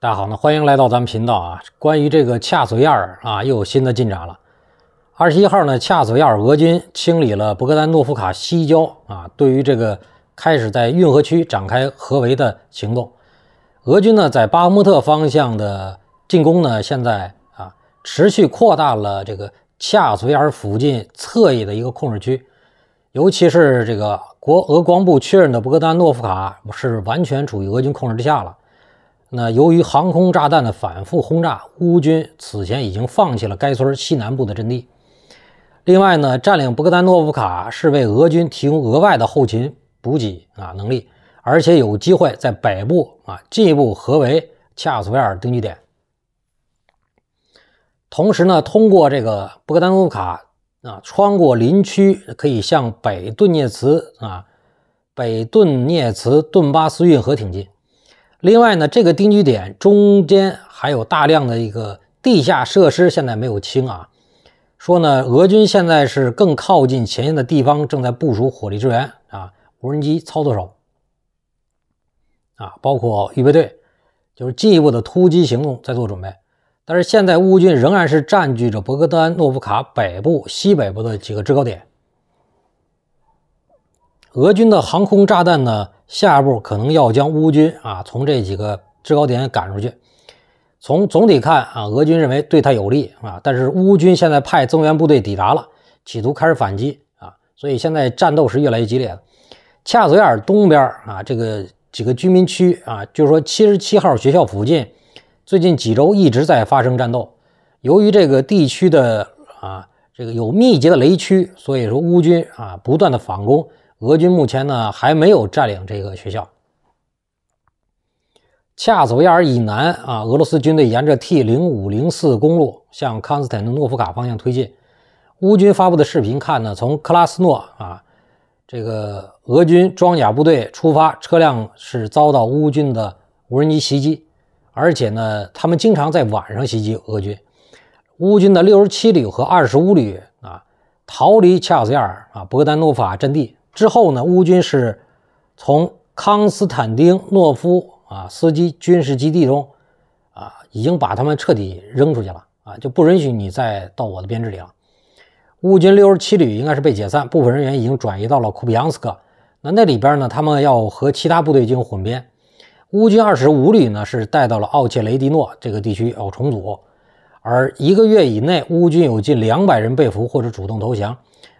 大家好，呢欢迎来到咱们频道啊！关于这个恰索亚尔啊，又有新的进展了。二十一号呢，恰索亚尔俄军清理了博格丹诺夫卡西郊啊，对于这个开始在运河区展开合围的行动。俄军呢，在巴穆特方向的进攻呢，现在啊持续扩大了这个恰索维尔附近侧翼的一个控制区，尤其是这个国俄光部确认的博格丹诺夫卡是完全处于俄军控制之下了。那由于航空炸弹的反复轰炸，乌军此前已经放弃了该村西南部的阵地。另外呢，占领博格丹诺夫卡是为俄军提供额外的后勤补给啊能力，而且有机会在北部啊进一步合围恰索维尔定居点。同时呢，通过这个博格丹诺夫卡啊，穿过林区，可以向北顿涅茨啊北顿涅茨顿巴斯运河挺进。另外呢，这个定居点中间还有大量的一个地下设施，现在没有清啊。说呢，俄军现在是更靠近前线的地方正在部署火力支援啊，无人机操作手啊，包括预备队，就是进一步的突击行动在做准备。但是现在乌军仍然是占据着博格丹诺夫卡北部、西北部的几个制高点，俄军的航空炸弹呢？下一步可能要将乌军啊从这几个制高点赶出去。从总体看啊，俄军认为对他有利啊，但是乌军现在派增援部队抵达了，企图开始反击啊，所以现在战斗是越来越激烈了。恰佐尔东边啊，这个几个居民区啊，就是说七十七号学校附近，最近几周一直在发生战斗。由于这个地区的啊，这个有密集的雷区，所以说乌军啊不断的反攻。俄军目前呢还没有占领这个学校。恰索维尔以南啊，俄罗斯军队沿着 T 零五零四公路向康斯坦诺夫卡方向推进。乌军发布的视频看呢，从克拉斯诺啊这个俄军装甲部队出发，车辆是遭到乌军的无人机袭击，而且呢他们经常在晚上袭击俄军。乌军的六十七旅和二十五旅啊逃离恰祖亚尔啊博丹诺夫卡阵地。之后呢？乌军是从康斯坦丁诺夫啊斯基军事基地中啊，已经把他们彻底扔出去了啊，就不允许你再到我的编制里了。乌军六十七旅应该是被解散，部分人员已经转移到了库比扬斯克。那那里边呢，他们要和其他部队进行混编。乌军二十五旅呢，是带到了奥切雷迪诺这个地区要重组。而一个月以内，乌军有近两百人被俘或者主动投降。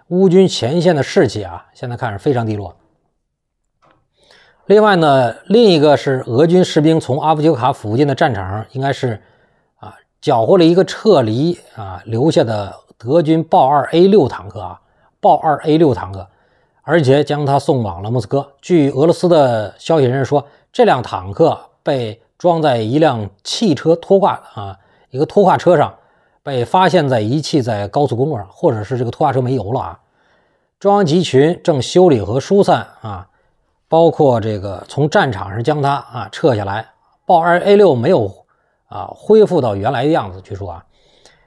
乌军前线的士气啊，现在看是非常低落。另外呢，另一个是俄军士兵从阿夫久卡附近的战场上，应该是啊缴获了一个撤离啊留下的德军豹二 A 六坦克啊，豹二 A 六坦克，而且将它送往了莫斯科。据俄罗斯的消息人士说，这辆坦克被装在一辆汽车拖挂啊，一个拖挂车上。被发现在遗弃在高速公路上，或者是这个拖拉车没油了啊。中央集群正修理和疏散啊，包括这个从战场上将它啊撤下来。豹二 A 六没有啊恢复到原来的样子，据说啊，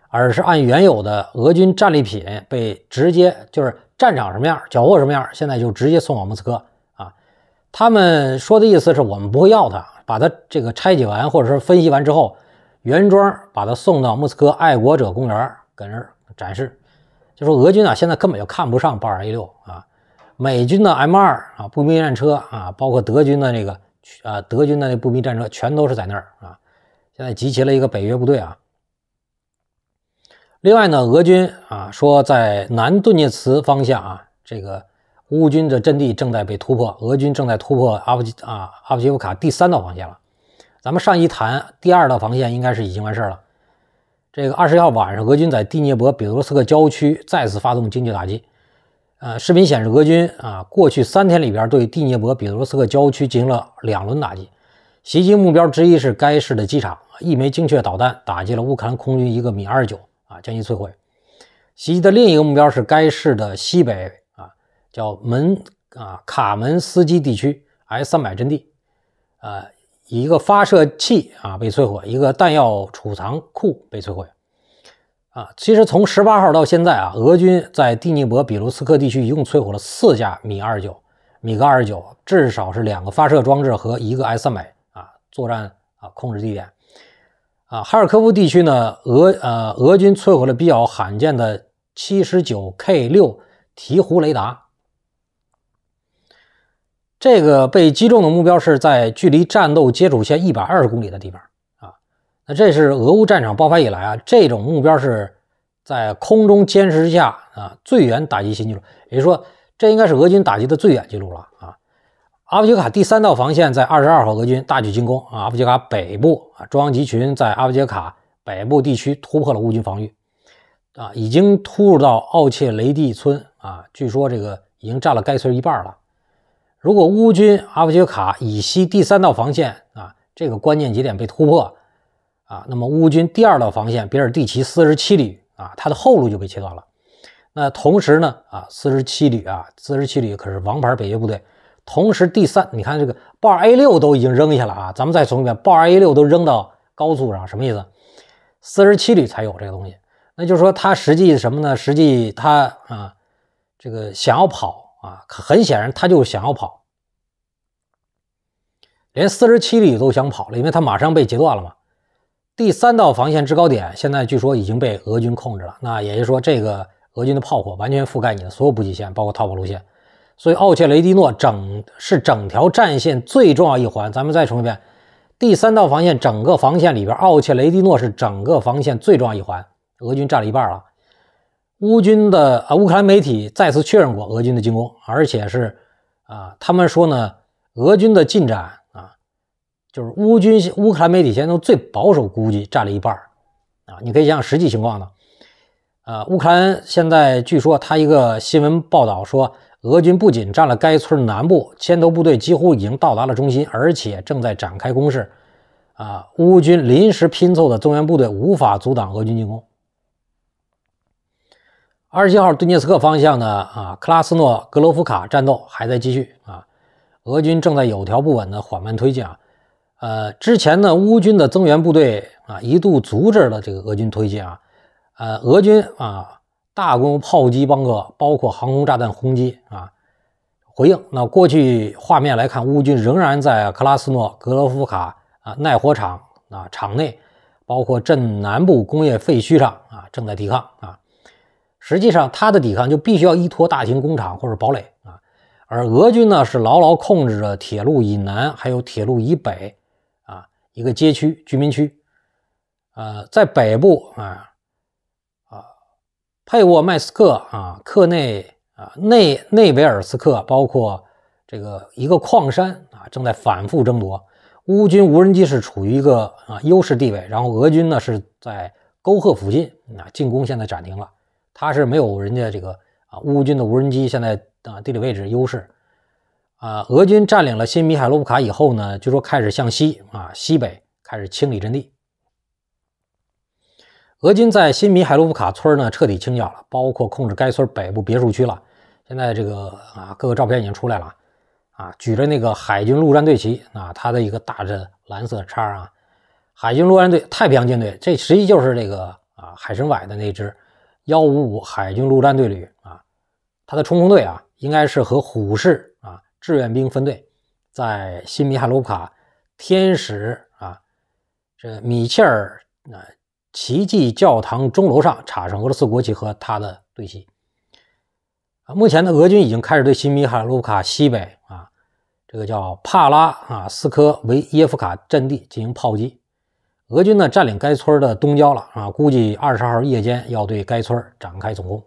而是按原有的俄军战利品被直接就是战场什么样，缴获什么样，现在就直接送往莫斯科啊。他们说的意思是我们不会要它，把它这个拆解完，或者说分析完之后。原装把它送到莫斯科爱国者公园那儿展示，就说俄军啊现在根本就看不上豹二 A 六啊，美军的 M 二啊步兵战车啊，包括德军的那个啊德军的那步兵战车全都是在那儿啊，现在集齐了一个北约部队啊。另外呢，俄军啊说在南顿涅茨方向啊，这个乌军的阵地正在被突破，俄军正在突破阿布基啊阿布基夫卡第三道防线了。咱们上一谈第二道防线，应该是已经完事儿了。这个二十一号晚上，俄军在聂伯彼比罗斯克郊区再次发动精确打击。呃，视频显示，俄军啊，过去三天里边对聂伯彼比罗斯克郊区进行了两轮打击。袭击目标之一是该市的机场，一枚精确导弹打击了乌克兰空军一个米二九啊，将其摧毁。袭击的另一个目标是该市的西北啊，叫门啊卡门斯基地区 S 三百阵地啊。一个发射器啊被摧毁，一个弹药储藏库被摧毁，啊，其实从十八号到现在啊，俄军在第尼伯比卢斯克地区一共摧毁了四架米二九、米格二十九，至少是两个发射装置和一个 S 三百啊作战啊控制地点，啊，哈尔科夫地区呢，俄呃俄军摧毁了比较罕见的七十九 K 六鹈鹕雷达。这个被击中的目标是在距离战斗接触线一百二十公里的地方啊，那这是俄乌战场爆发以来啊，这种目标是在空中监视之下啊最远打击新纪录，也就是说这应该是俄军打击的最远记录了啊。阿布杰卡第三道防线在二十二号俄军大举进攻啊，阿布杰卡北部啊中央集群在阿布杰卡北部地区突破了乌军防御啊，已经突入到奥切雷蒂村啊，据说这个已经占了该村一半了。如果乌军阿夫杰卡以西第三道防线啊，这个关键节点被突破啊，那么乌军第二道防线比尔蒂奇四十七旅啊，他的后路就被切断了。那同时呢啊，四十七旅啊，四十七旅可是王牌北约部队。同时第三，你看这个豹 A 六都已经扔下了啊，咱们再重一遍，豹 A 六都扔到高速上，什么意思？四十七旅才有这个东西，那就是说他实际什么呢？实际他啊，这个想要跑。啊，很显然，他就想要跑，连四十七旅都想跑了，因为他马上被截断了嘛。第三道防线制高点现在据说已经被俄军控制了，那也就是说，这个俄军的炮火完全覆盖你的所有补给线，包括逃跑路线。所以，奥切雷蒂诺整是整条战线最重要一环。咱们再重一遍，第三道防线整个防线里边，奥切雷蒂诺是整个防线最重要一环，俄军占了一半了。乌军的啊，乌克兰媒体再次确认过俄军的进攻，而且是啊，他们说呢，俄军的进展啊，就是乌军乌克兰媒体现在最保守估计占了一半啊，你可以想实际情况呢，啊，乌克兰现在据说他一个新闻报道说，俄军不仅占了该村南部，牵头部队几乎已经到达了中心，而且正在展开攻势啊，乌军临时拼凑的增援部队无法阻挡俄军进攻。二十七号，顿涅茨克方向的啊，克拉斯诺格罗夫卡战斗还在继续啊，俄军正在有条不紊地缓慢推进啊。呃，之前呢，乌军的增援部队啊，一度阻止了这个俄军推进啊。呃，俄军啊，大模炮击邦哥，包括航空炸弹轰击啊，回应。那过去画面来看，乌军仍然在克拉斯诺格罗夫卡啊，耐火场啊，场内，包括镇南部工业废墟上啊，正在抵抗啊。实际上，他的抵抗就必须要依托大型工厂或者堡垒啊，而俄军呢是牢牢控制着铁路以南，还有铁路以北啊一个街区居民区。呃，在北部啊啊佩沃麦斯克啊克内啊内内维尔斯克，包括这个一个矿山啊，正在反复争夺。乌军无人机是处于一个啊优势地位，然后俄军呢是在沟壑附近啊进攻，现在暂停了。他是没有人家这个啊，乌军的无人机现在啊地理位置优势啊，俄军占领了新米海洛夫卡以后呢，据说开始向西啊西北开始清理阵地。俄军在新米海洛夫卡村呢彻底清剿了，包括控制该村北部别墅区了。现在这个啊，各个照片已经出来了啊，举着那个海军陆战队旗啊，它的一个大阵蓝色叉啊，海军陆战队太平洋舰队，这实际就是这个啊海参崴的那支。幺五五海军陆战队旅啊，他的冲锋队啊，应该是和虎式啊志愿兵分队，在新米哈卢卡天使啊这米切尔啊奇迹教堂钟楼上插上俄罗斯国旗和他的队旗啊。目前的俄军已经开始对新米哈卢卡西北啊这个叫帕拉啊斯科维耶夫卡阵地进行炮击。俄军呢占领该村的东郊了啊，估计二十号夜间要对该村展开总攻。